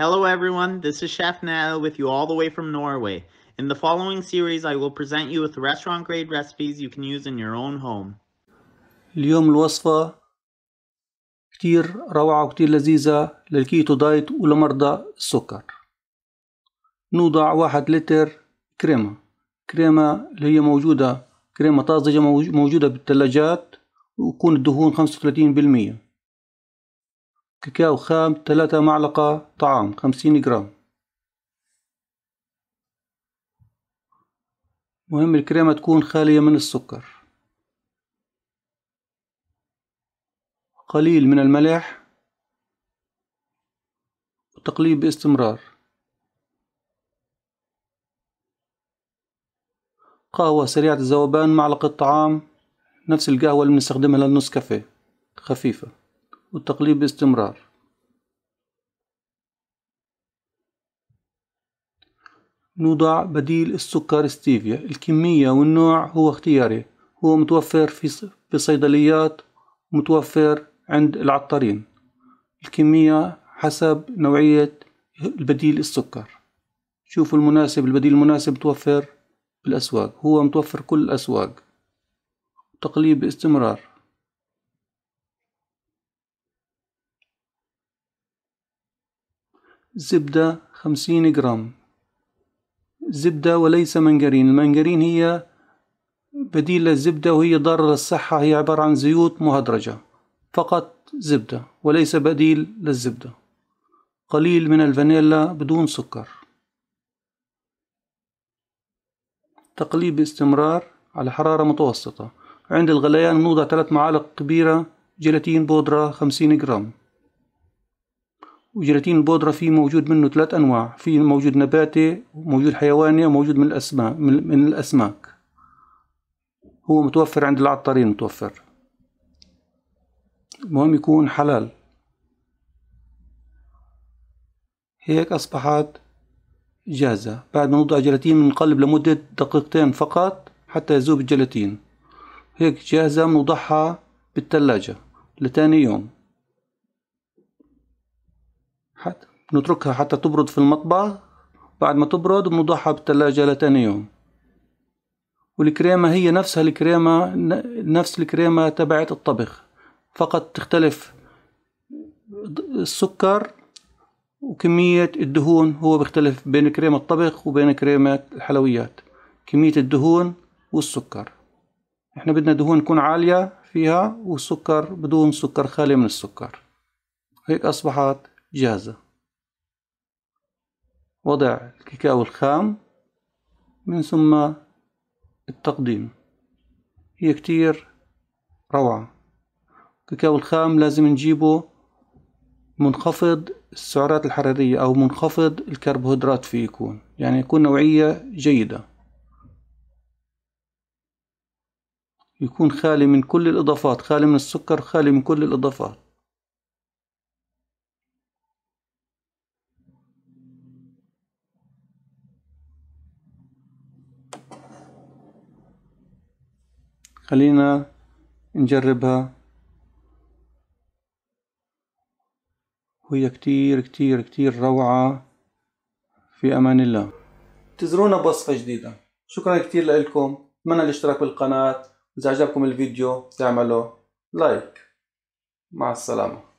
Hello everyone, this is Chef Nell with you all the way from Norway. In the following series I will present you with restaurant grade recipes you can use in your own home. اليوم الوصفة كتير روعة وكتير لذيذة للكيتو دايت ولمرضى السكر نوضع واحد لتر كريمة كريمة اللي هي موجودة كريمة طازجة موجودة بالثلاجات ويكون الدهون خمسة وثلاثين بالمية كاكاو خام ثلاثة معلقة طعام خمسين جرام مهم الكريمة تكون خالية من السكر قليل من الملح وتقليب باستمرار قهوة سريعة الذوبان معلقة طعام نفس القهوة اللي بنستخدمها للنسكافيه خفيفة والتقليب باستمرار نوضع بديل السكر ستيفيا الكمية والنوع هو اختياري هو متوفر في الصيدليات متوفر عند العطارين الكمية حسب نوعية البديل السكر شوفوا المناسب البديل المناسب متوفر بالأسواق هو متوفر كل الأسواق تقليب باستمرار زبدة خمسين جرام زبدة وليس منجرين المنجرين هي بديل للزبدة وهي ضارة للصحة هي عبارة عن زيوت مهدرجة فقط زبدة وليس بديل للزبدة قليل من الفانيلا بدون سكر تقليب باستمرار على حرارة متوسطة عند الغليان نوضع ثلاث معالق كبيرة جيلاتين بودرة خمسين جرام وجيلاتين البودرة في موجود منه ثلاث أنواع في موجود نباتي وموجود حيواني وموجود من الأسماك من الأسماك هو متوفر عند العطارين متوفر المهم يكون حلال هيك أصبحت جاهزة بعد ما نوضع جيلاتين بنقلب لمدة دقيقتين فقط حتى يذوب الجيلاتين هيك جاهزة بنوضعها بالثلاجة لتاني يوم حتى نتركها حتى تبرد في المطبخ بعد ما تبرد بنوضعها بالثلاجة لتاني يوم والكريمة هي نفسها الكريمة نفس الكريمة تبعت الطبخ فقط تختلف السكر وكمية الدهون هو بيختلف بين كريمة الطبخ وبين كريمة الحلويات كمية الدهون والسكر احنا بدنا دهون تكون عالية فيها والسكر بدون سكر خالي من السكر هيك أصبحت جاهزة وضع الكاكاو الخام من ثم التقديم هي كتير روعة الكاكاو الخام لازم نجيبه منخفض السعرات الحرارية أو منخفض الكربوهيدرات فيه يكون يعني يكون نوعية جيدة يكون خالي من كل الإضافات خالي من السكر خالي من كل الإضافات خلينا نجربها وهي كتير كتير كتير روعة في أمان الله تزرونا بوصفة جديدة شكرا كتير لكم اتمنى الاشتراك بالقناة وإذا عجبكم الفيديو تعملوا لايك مع السلامة